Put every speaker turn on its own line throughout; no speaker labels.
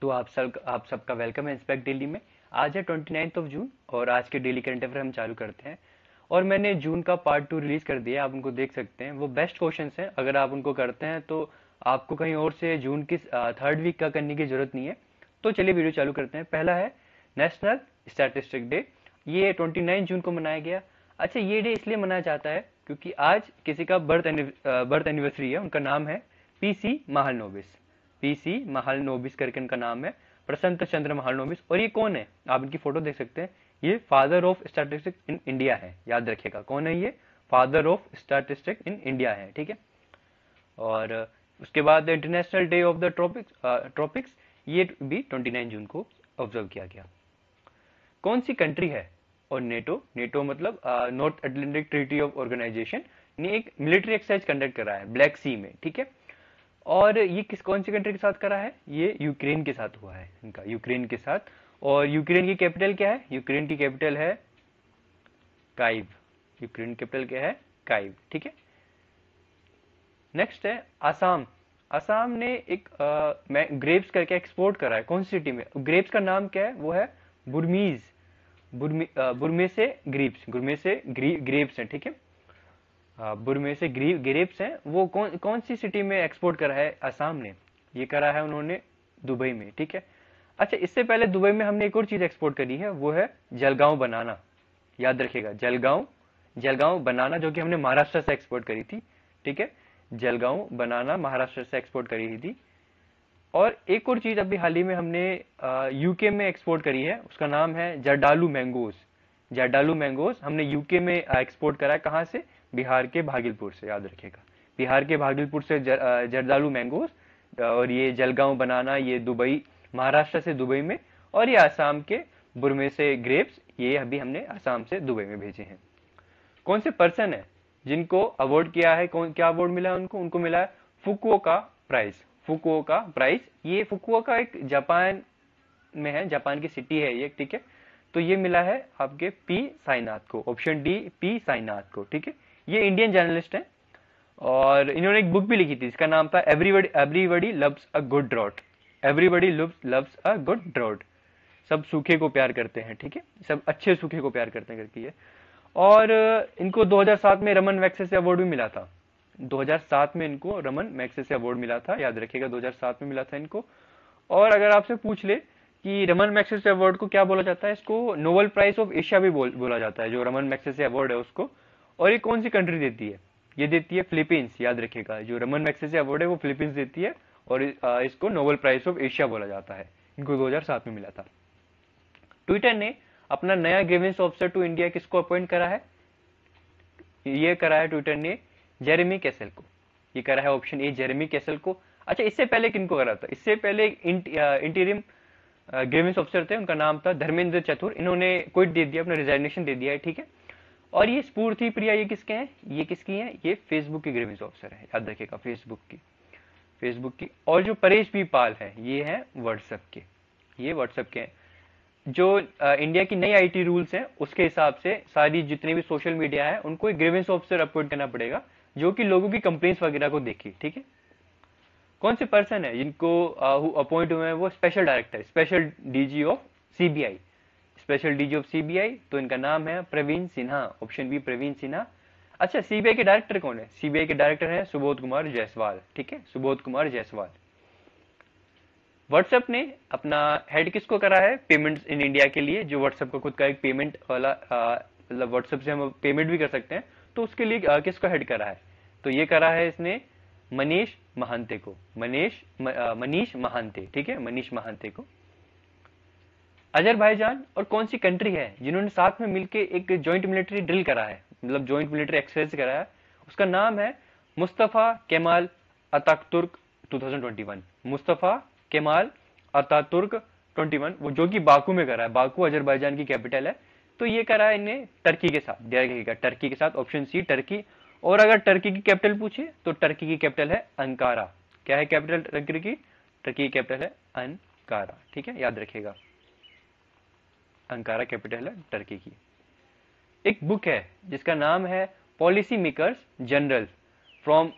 तो आप सब आप सबका वेलकम है इंस्पेक्ट डेली में आज है ट्वेंटी नाइन्थ ऑफ जून और आज के डेली करंट अफेयर हम चालू करते हैं और मैंने जून का पार्ट टू रिलीज कर दिया आप उनको देख सकते हैं वो बेस्ट क्वेश्चन हैं अगर आप उनको करते हैं तो आपको कहीं और से जून की थर्ड वीक का करने की जरूरत नहीं है तो चलिए वीडियो चालू करते हैं पहला है नेशनल स्टैटिस्टिक डे ये ट्वेंटी जून को मनाया गया अच्छा ये डे इसलिए मनाया जाता है क्योंकि आज किसी का बर्थ बर्थ एनिवर्सरी है उनका नाम है पीसी महालनोबिस पीसी महालनोबिस करके इनका नाम है प्रसंत चंद्र महालनोबिस और ये कौन है आप इनकी फोटो देख सकते हैं ये father of statistics in India है याद रखिएगा कौन है ये father of statistic in India है ठीक है और उसके बाद international day of the tropics tropics ये भी 29 जून को ऑब्जर्व किया गया कौन सी कंट्री है और नेटो नेटो मतलब north Atlantic treaty of organisation ने एक मिलिट्री एक्सरसाइज कंडक्ट करा है ब्लैक सी में ठीक है और ये किस कौन सी कंट्री के साथ करा है ये यूक्रेन के साथ हुआ है इनका यूक्रेन के साथ और यूक्रेन की कैपिटल क्या है यूक्रेन की कैपिटल है काइव यूक्रेन कैपिटल क्या है काइव ठीक है नेक्स्ट है आसाम आसाम ने एक आ, ग्रेप्स करके एक्सपोर्ट करा है कौन सी सिटी में ग्रेप्स का नाम क्या है वो है बुरमीज बुरमे से ग्रीप्स गुरमे से ग्रेप्स हैं ठीक है बुरमे से ग्रेप्स हैं वो कौन कौन सी सिटी में एक्सपोर्ट करा है असम ने ये करा है उन्होंने दुबई में ठीक है अच्छा इससे पहले दुबई में हमने एक और चीज एक्सपोर्ट करी है वो है जलगांव बनाना याद रखेगा जलगांव जलगांव बनाना जो कि हमने महाराष्ट्र से एक्सपोर्ट करी थी ठीक है जलगांव बनाना महाराष्ट्र से एक्सपोर्ट करी थी और एक और चीज अभी हाल ही में हमने यूके में एक्सपोर्ट करी है उसका नाम है जरडालू मैंगोज जरडालू मैंगोज हमने यूके में एक्सपोर्ट करा है कहाँ से बिहार के भागलपुर से याद रखेगा बिहार के भागलपुर से जरदालू मैंगोस और ये जलगांव बनाना ये दुबई महाराष्ट्र से दुबई में और ये आसाम के बुरमे से ग्रेप्स ये अभी हमने आसाम से दुबई में भेजे हैं कौन से पर्सन है जिनको अवार्ड किया है कौन क्या अवार्ड मिला है उनको उनको मिला है फुकुओ का प्राइज फुकुओ का प्राइज ये फुकुओ का एक जापान में है जापान की सिटी है ये ठीक है तो ये मिला है आपके पी साईनाथ को ऑप्शन डी पी साईनाथ को ठीक है ये इंडियन जर्नलिस्ट हैं और इन्होंने एक बुक भी लिखी थी इसका नाम था everybody everybody loves a good drought everybody loves loves a good drought सब सूखे को प्यार करते हैं ठीक है सब अच्छे सूखे को प्यार करते हैं करके ये और इनको 2007 में रमन मैक्से अवार्ड भी मिला था 2007 में इनको रमन मैक्से अवार्ड मिला था याद रखिएगा 2007 में मिला था इनको और अगर आपसे पूछ ले कि रमन मैक्से अवार्ड को क्या बोला जाता है इसको नोबल प्राइज ऑफ एशिया भी बोल, बोला जाता है जो रमन मैक्से अवार्ड है उसको और ये कौन सी कंट्री देती है ये देती है फिलीपींस याद रखिएगा जो रमन मैक्से अवार्ड है वो फिलीपींस देती है और इसको नोबेल प्राइज ऑफ एशिया बोला जाता है इनको दो में मिला था ट्विटर ने अपना नया ग्रीवेंस ऑफिसर टू इंडिया किसको अपॉइंट करा है ये करा है ट्विटर ने जेरेमी कैसल को ये करा है ऑप्शन ए जेरेमी कैसल को अच्छा इससे पहले किनको करा था इससे पहले इंटीरियम ग्रीवेंस ऑफिसर थे उनका नाम था धर्मेंद्र चतुर इन्होंने क्विट दे दिया अपना रिजाइनेशन दे दिया है ठीक है और ये स्पूर्ति प्रिया ये किसके हैं ये किसकी हैं ये फेसबुक की ग्रेविज ऑफिसर है याद रखिएगा फेसबुक की फेसबुक की और जो परेश भी पाल है ये है व्हाट्सएप के ये व्हाट्सएप के हैं जो आ, इंडिया की नई आईटी रूल्स हैं उसके हिसाब से सारी जितने भी सोशल मीडिया है उनको एक ग्रेविज ऑफिसर अपॉइंट करना पड़ेगा जो कि लोगों की कंप्लेन्स वगैरह को देखी ठीक है कौन से पर्सन है जिनको अपॉइंट हुए हैं वो special director special DG of CBI special DG of CBI तो इनका नाम है प्रवीण सिन्हा ऑप्शन बी प्रवीण सिन्हा अच्छा सीबीआई के डायरेक्टर कौन है सीबीआई के डायरेक्टर है सुबोध कुमार जायसवाल ठीक है सुबोध कुमार जायसवाल व्हाट्सएप ने अपना हेड किसको करा है पेमेंट्स इन इंडिया के लिए जो व्हाट्सएप का खुद का एक पेमेंट वाला मतलब व्हाट्सएप से हम पेमेंट भी कर सकते हैं तो उसके लिए किसको हेड करा है तो ये करा है इसने मनीष महांते को मनीष मनीष महांते ठीक है मनीष महांते को अजरबैजान और कौन सी कंट्री है जिन्होंने साथ में मिलकर एक ज्वाइंट मिलिट्री ड्रिल करा है मतलब ज्वाइंट मिलिट्री एक्सरसाइज करा है उसका नाम है Mustafa Kemal Turk two Mustafa Kemal Turk twenty वो जो कि बाकू में करा है बाकू अजरबैजान की कैपिटल है तो ये करा है इन्हें टर्की के साथ दिया टर्की के साथ ऑप्शन सी टर्की और अगर टर्की की कैपिटल पूछे तो टर्की की कैपिटल है अंकारा क्या है कैपिटल टर्की की टर्की की कैपिटल है अंकारा ठीक है याद रखेगा अंकारा कैपिटल है टर्की की एक बुक है जिसका नाम है policy makers general from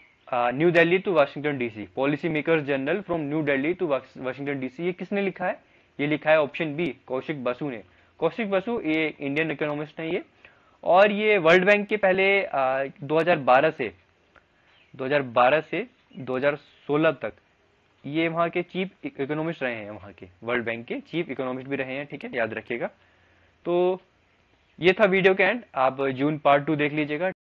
new Delhi to Washington DC policy makers general from new Delhi to Washington DC ये किसने लिखा है ये लिखा है ऑप्शन बी कौशिक बसु ने कौशिक बसु ये इंडियन इकोनॉमिस्ट है ये और ये वर्ल्ड बैंक के पहले uh, दो से दो से दो तक ये वहां के चीफ इकोनॉमिस्ट रहे हैं वहां के वर्ल्ड बैंक के चीफ इकोनॉमिस्ट भी रहे हैं ठीक है याद रखिएगा तो ये था वीडियो के एंड आप जून पार्ट टू देख लीजिएगा